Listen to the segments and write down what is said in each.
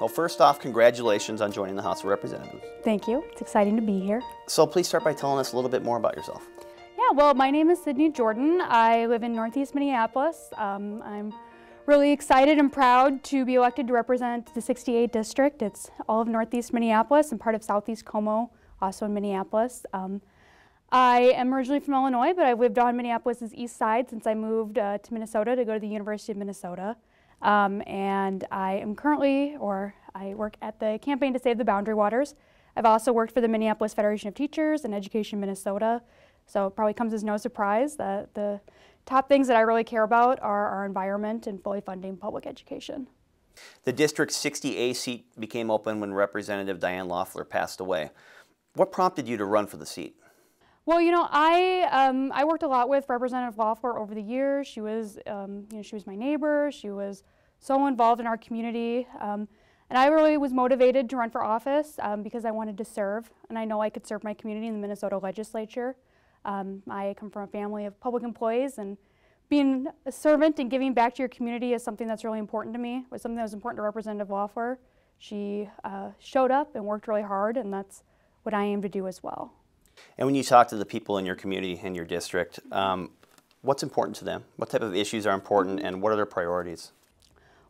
Well, first off, congratulations on joining the House of Representatives. Thank you. It's exciting to be here. So please start by telling us a little bit more about yourself. Yeah, well, my name is Sydney Jordan. I live in Northeast Minneapolis. Um, I'm really excited and proud to be elected to represent the 68 district. It's all of Northeast Minneapolis and part of Southeast Como, also in Minneapolis. Um, I am originally from Illinois, but I've lived on Minneapolis' east side since I moved uh, to Minnesota to go to the University of Minnesota. Um, and I am currently, or I work at the Campaign to Save the Boundary Waters. I've also worked for the Minneapolis Federation of Teachers and Education Minnesota. So it probably comes as no surprise that the top things that I really care about are our environment and fully funding public education. The District 60A seat became open when Representative Diane Loeffler passed away. What prompted you to run for the seat? Well, you know, I um, I worked a lot with Representative Loeffler over the years. She was, um, you know, she was my neighbor. She was so involved in our community, um, and I really was motivated to run for office um, because I wanted to serve, and I know I could serve my community in the Minnesota Legislature. Um, I come from a family of public employees, and being a servant and giving back to your community is something that's really important to me. It was something that was important to Representative Loeffler. She uh, showed up and worked really hard, and that's what I aim to do as well. And when you talk to the people in your community and your district, um, what's important to them? What type of issues are important and what are their priorities?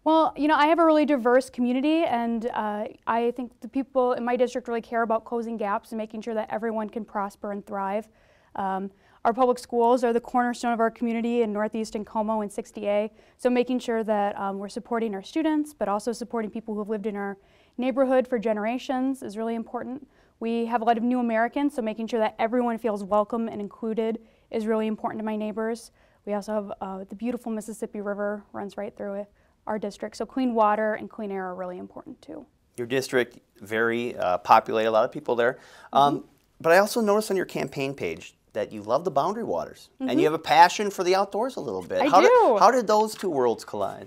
Well, you know, I have a really diverse community, and uh, I think the people in my district really care about closing gaps and making sure that everyone can prosper and thrive. Um, our public schools are the cornerstone of our community in Northeast and Como and 60A, so making sure that um, we're supporting our students, but also supporting people who have lived in our neighborhood for generations is really important. We have a lot of new Americans, so making sure that everyone feels welcome and included is really important to my neighbors. We also have uh, the beautiful Mississippi River runs right through it, our district, so clean water and clean air are really important too. Your district, very uh, populated, a lot of people there. Mm-hmm. Um, mm -hmm. But I also noticed on your campaign page that you love the Boundary Waters mm -hmm. and mm-hmm. you have a passion for the outdoors a little bit. I how do. Did, how did those two worlds collide?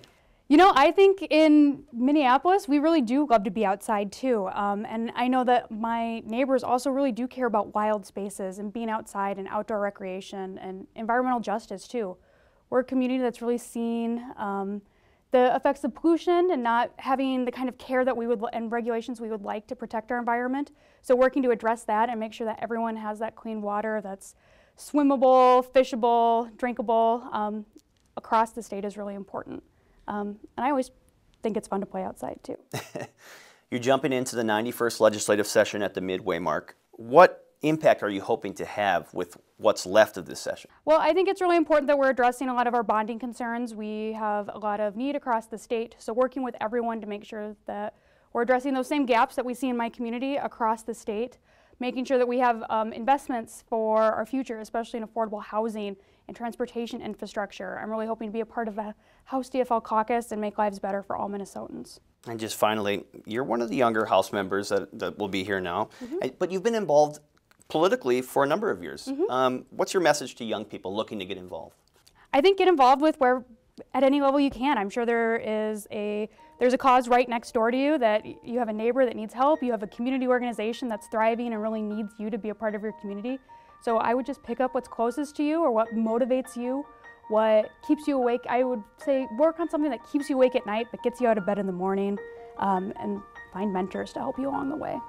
You know, I think in Minneapolis, we really do love to be outside too. Um, and I know that my neighbors also really do care about wild spaces and being outside and outdoor recreation and environmental justice too. We're a community that's really seen um, the effects of pollution and not having the kind of care that we would and regulations we would like to protect our environment. So working to address that and make sure that everyone has that clean water that's swimmable, fishable, drinkable um, across the state is really important. Um, and I always think it's fun to play outside too. You're jumping into the 91st legislative session at the midway mark. What impact are you hoping to have with what's left of this session? Well, I think it's really important that we're addressing a lot of our bonding concerns. We have a lot of need across the state, so working with everyone to make sure that we're addressing those same gaps that we see in my community across the state making sure that we have um, investments for our future, especially in affordable housing and transportation infrastructure. I'm really hoping to be a part of the House DFL caucus and make lives better for all Minnesotans. And just finally, you're one of the younger House members that, that will be here now, mm -hmm. but you've been involved politically for a number of years. Mm -hmm. um, what's your message to young people looking to get involved? I think get involved with where, at any level you can. I'm sure there is a there's a cause right next door to you that you have a neighbor that needs help, you have a community organization that's thriving and really needs you to be a part of your community. So I would just pick up what's closest to you or what motivates you, what keeps you awake. I would say work on something that keeps you awake at night but gets you out of bed in the morning um, and find mentors to help you along the way.